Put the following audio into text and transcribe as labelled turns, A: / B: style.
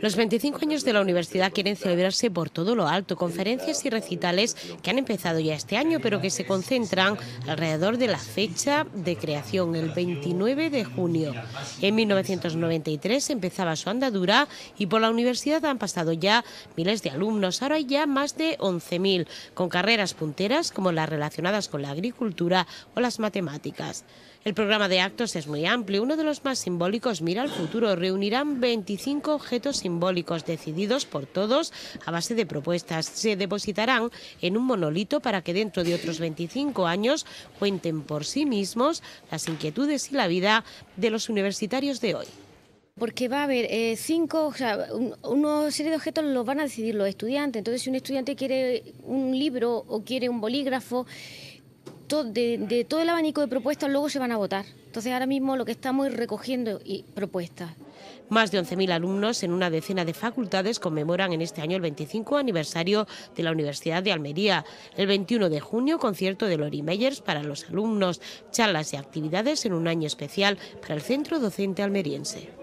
A: Los 25 años de la universidad quieren celebrarse por todo lo alto, conferencias y recitales que han empezado ya este año, pero que se concentran alrededor de la fecha de creación, el 29 de junio. En 1993 empezaba su andadura y por la universidad han pasado ya miles de alumnos, ahora hay ya más de 11.000, con carreras punteras como las relacionadas con la agricultura o las matemáticas. El programa de actos es muy amplio, uno de los más simbólicos, Mira al Futuro, reunirán 25 objetos simbólicos decididos por todos a base de propuestas. Se depositarán en un monolito para que dentro de otros 25 años cuenten por sí mismos las inquietudes y la vida de los universitarios de hoy. Porque va a haber eh,
B: cinco, o sea, una serie de objetos los van a decidir los estudiantes. Entonces, si un estudiante quiere un libro o quiere un bolígrafo, de, todo el abanico de propuestas luego se van a votar. Entonces, ahora mismo lo que estamos es recogiendo y propuestas.
A: Más de 11.000 alumnos en una decena de facultades conmemoran en este año el 25 aniversario de la Universidad de Almería. El 21 de junio, concierto de Lori Meyers para los alumnos, charlas y actividades en un año especial para el centro docente almeriense.